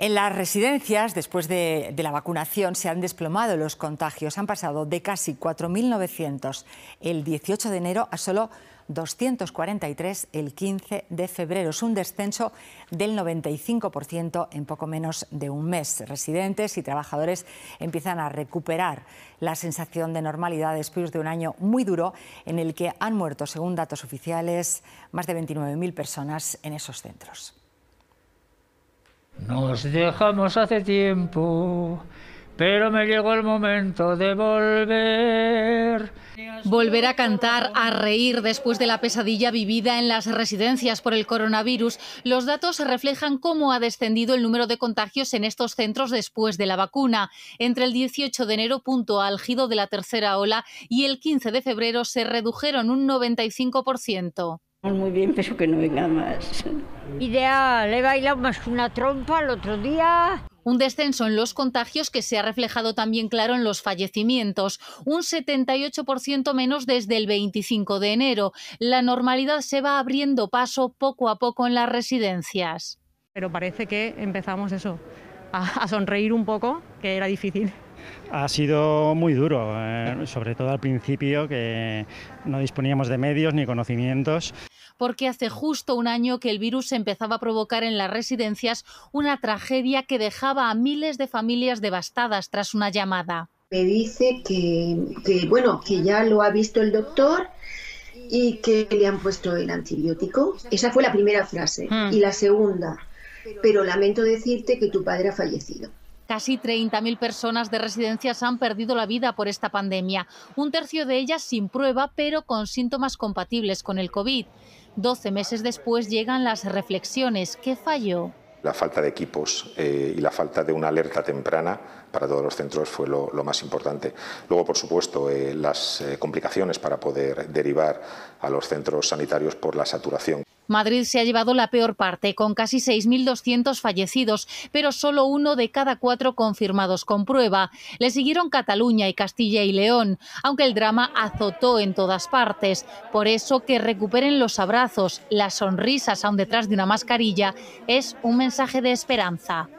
En las residencias, después de, la vacunación, se han desplomado los contagios. Han pasado de casi 4.900 el 18 de enero a solo 243 el 15 de febrero. Es un descenso del 95% en poco menos de un mes. Residentes y trabajadores empiezan a recuperar la sensación de normalidad después de un año muy duro en el que han muerto, según datos oficiales, más de 29.000 personas en esos centros. Nos dejamos hace tiempo, pero me llegó el momento de volver. Volver a cantar, a reír después de la pesadilla vivida en las residencias por el coronavirus, los datos reflejan cómo ha descendido el número de contagios en estos centros después de la vacuna. Entre el 18 de enero, punto álgido de la tercera ola, y el 15 de febrero se redujeron un 95%. Pues muy bien, pero que no venga más. Ideal, he bailado más una trompa el otro día. Un descenso en los contagios que se ha reflejado también claro en los fallecimientos, un 78% menos desde el 25 de enero. La normalidad se va abriendo paso poco a poco en las residencias. Pero parece que empezamos eso, a, sonreír un poco, que era difícil. Ha sido muy duro, eh, sobre todo al principio que no disponíamos de medios ni conocimientos. Porque hace justo un año que el virus empezaba a provocar en las residencias una tragedia que dejaba a miles de familias devastadas tras una llamada. Me dice que, bueno, que ya lo ha visto el doctor y que le han puesto el antibiótico. Esa fue la primera frase. Mm. Y la segunda, pero lamento decirte que tu padre ha fallecido. Casi 30.000 personas de residencias han perdido la vida por esta pandemia, un tercio de ellas sin prueba, pero con síntomas compatibles con el COVID. 12 meses después llegan las reflexiones. ¿Qué falló? La falta de equipos eh, y la falta de una alerta temprana para todos los centros fue lo, más importante. Luego, por supuesto, eh, las eh, complicaciones para poder derivar a los centros sanitarios por la saturación. Madrid se ha llevado la peor parte, con casi 6.200 fallecidos, pero solo uno de cada cuatro confirmados con prueba. Le siguieron Cataluña y Castilla y León, aunque el drama azotó en todas partes. Por eso que recuperen los abrazos, las sonrisas aún detrás de una mascarilla, es un mensaje de esperanza.